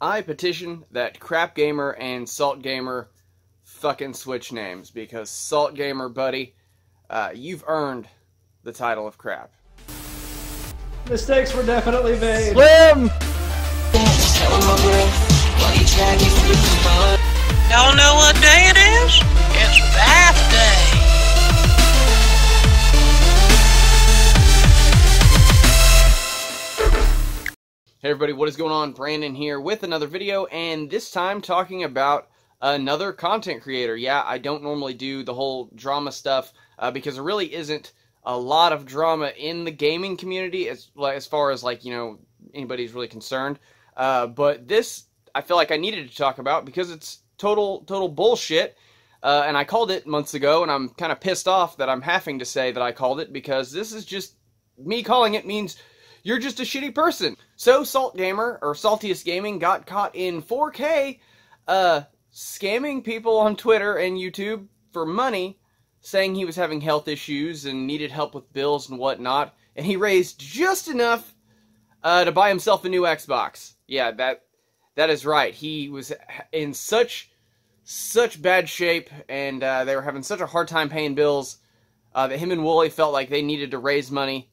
I petition that Crap Gamer and Salt Gamer fucking switch names because Salt Gamer, buddy, uh, you've earned the title of crap. Mistakes were definitely made. Slim! Y'all know what day it is? It's bath day. Hey everybody, what is going on? Brandon here with another video, and this time talking about another content creator. Yeah, I don't normally do the whole drama stuff uh, because there really isn't a lot of drama in the gaming community as as far as like you know anybody's really concerned. Uh, but this, I feel like I needed to talk about because it's total total bullshit. Uh, and I called it months ago, and I'm kind of pissed off that I'm having to say that I called it because this is just me calling it means you're just a shitty person. So Salt Gamer or Saltiest Gaming got caught in 4K uh, scamming people on Twitter and YouTube for money, saying he was having health issues and needed help with bills and whatnot. And he raised just enough uh, to buy himself a new Xbox. Yeah, that that is right. He was in such such bad shape, and uh, they were having such a hard time paying bills uh, that him and Wooly felt like they needed to raise money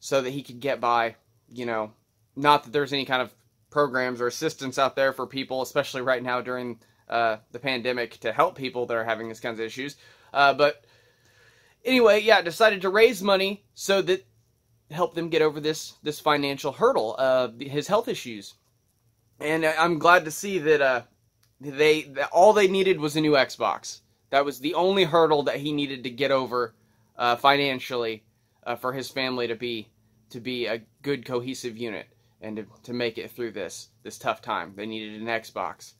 so that he could get by, you know, not that there's any kind of programs or assistance out there for people, especially right now during uh, the pandemic, to help people that are having these kinds of issues. Uh, but anyway, yeah, decided to raise money so that help them get over this this financial hurdle, of his health issues. And uh, I'm glad to see that uh, they that all they needed was a new Xbox. That was the only hurdle that he needed to get over uh, financially uh, for his family to be to be a good cohesive unit and to, to make it through this this tough time. They needed an Xbox.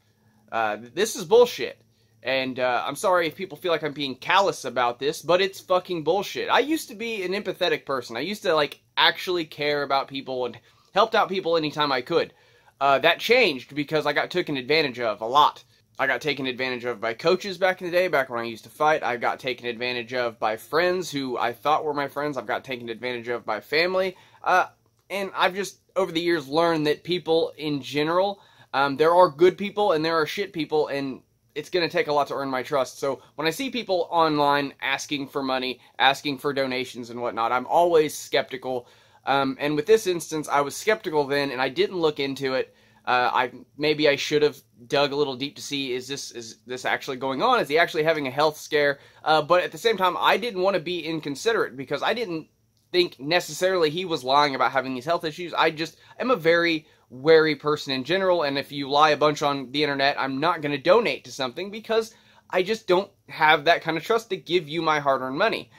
Uh, this is bullshit. And uh, I'm sorry if people feel like I'm being callous about this, but it's fucking bullshit. I used to be an empathetic person. I used to like actually care about people and helped out people anytime I could. Uh, that changed because I got taken advantage of a lot I got taken advantage of by coaches back in the day, back when I used to fight. I got taken advantage of by friends who I thought were my friends. I've got taken advantage of by family. Uh, and I've just, over the years, learned that people in general, um, there are good people and there are shit people, and it's going to take a lot to earn my trust. So when I see people online asking for money, asking for donations and whatnot, I'm always skeptical. Um, and with this instance, I was skeptical then, and I didn't look into it. Uh, I maybe I should have dug a little deep to see is this is this actually going on? Is he actually having a health scare? Uh, but at the same time, I didn't want to be inconsiderate because I didn't think necessarily he was lying about having these health issues. I just am a very wary person in general, and if you lie a bunch on the internet, I'm not going to donate to something because I just don't have that kind of trust to give you my hard-earned money.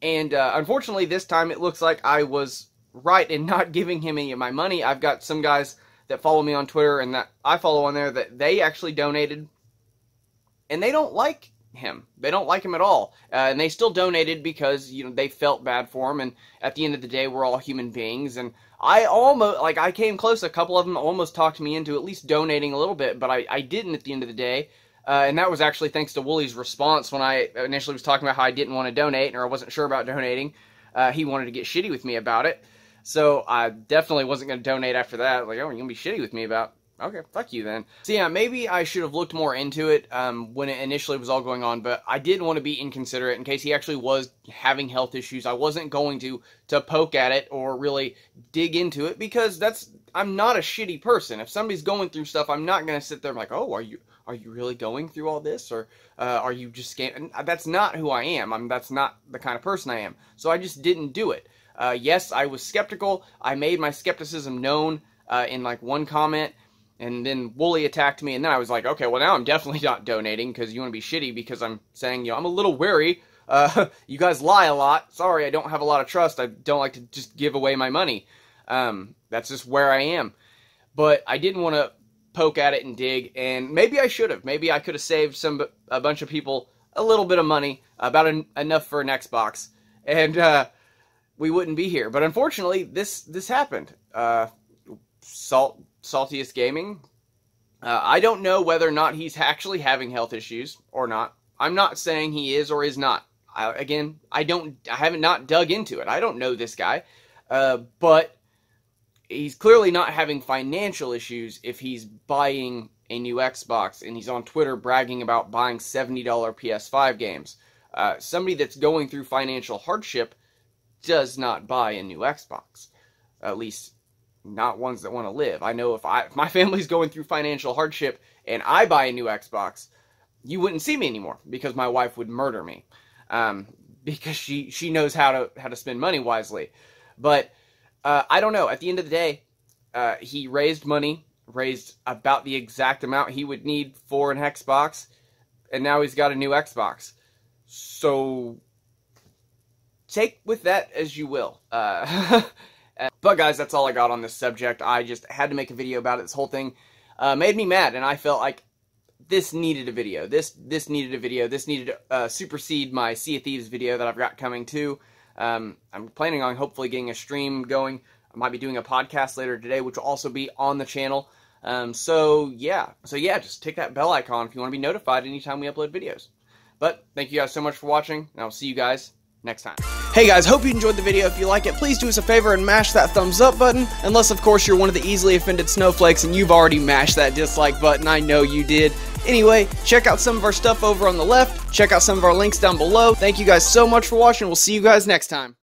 And uh, unfortunately, this time it looks like I was right in not giving him any of my money. I've got some guys that follow me on Twitter and that I follow on there that they actually donated and they don't like him. They don't like him at all. Uh, and they still donated because, you know, they felt bad for him. And at the end of the day, we're all human beings. And I almost, like, I came close. A couple of them almost talked me into at least donating a little bit, but I, I didn't at the end of the day. Uh, and that was actually thanks to Wooly's response when I initially was talking about how I didn't want to donate or I wasn't sure about donating. Uh, he wanted to get shitty with me about it. So I definitely wasn't going to donate after that. Like, oh, you're going to be shitty with me about Okay, fuck you then. So yeah, maybe I should have looked more into it um, when it initially was all going on, but I didn't want to be inconsiderate in case he actually was having health issues. I wasn't going to to poke at it or really dig into it because that's I'm not a shitty person. If somebody's going through stuff, I'm not going to sit there and like, oh, are you are you really going through all this or uh, are you just scamming? That's not who I am. I'm that's not the kind of person I am. So I just didn't do it. Uh, yes, I was skeptical. I made my skepticism known uh, in like one comment, and then Wooly attacked me, and then I was like, okay, well now I'm definitely not donating because you want to be shitty because I'm saying you know I'm a little wary. Uh, you guys lie a lot. Sorry, I don't have a lot of trust. I don't like to just give away my money. Um, that's just where I am. But I didn't want to poke at it and dig, and maybe I should have. Maybe I could have saved some a bunch of people a little bit of money, about enough for an Xbox, and uh, we wouldn't be here. But unfortunately, this this happened. Uh, salt saltiest gaming. Uh, I don't know whether or not he's actually having health issues or not. I'm not saying he is or is not. I, again, I don't. I haven't not dug into it. I don't know this guy, uh, but he's clearly not having financial issues if he's buying a new Xbox and he's on Twitter bragging about buying seventy dollar PS5 games. Uh, somebody that's going through financial hardship does not buy a new Xbox. At least not ones that want to live. I know if I if my family's going through financial hardship and I buy a new Xbox, you wouldn't see me anymore because my wife would murder me. Um, because she she knows how to how to spend money wisely. But uh, I don't know. At the end of the day, uh, he raised money, raised about the exact amount he would need for an Xbox, and now he's got a new Xbox. So take with that as you will. Uh, uh, but guys, that's all I got on this subject. I just had to make a video about it. This whole thing uh, made me mad, and I felt like this needed a video. This this needed a video. This needed to uh, supersede my Sea of Thieves video that I've got coming too. Um, I'm planning on hopefully getting a stream going. I might be doing a podcast later today, which will also be on the channel. Um, so yeah, so yeah, just tick that bell icon if you want to be notified anytime we upload videos. But thank you guys so much for watching, and I'll see you guys next time. Hey guys, hope you enjoyed the video. If you like it, please do us a favor and mash that thumbs up button. Unless, of course, you're one of the easily offended snowflakes and you've already mashed that dislike button. I know you did. Anyway, check out some of our stuff over on the left. Check out some of our links down below. Thank you guys so much for watching. We'll see you guys next time.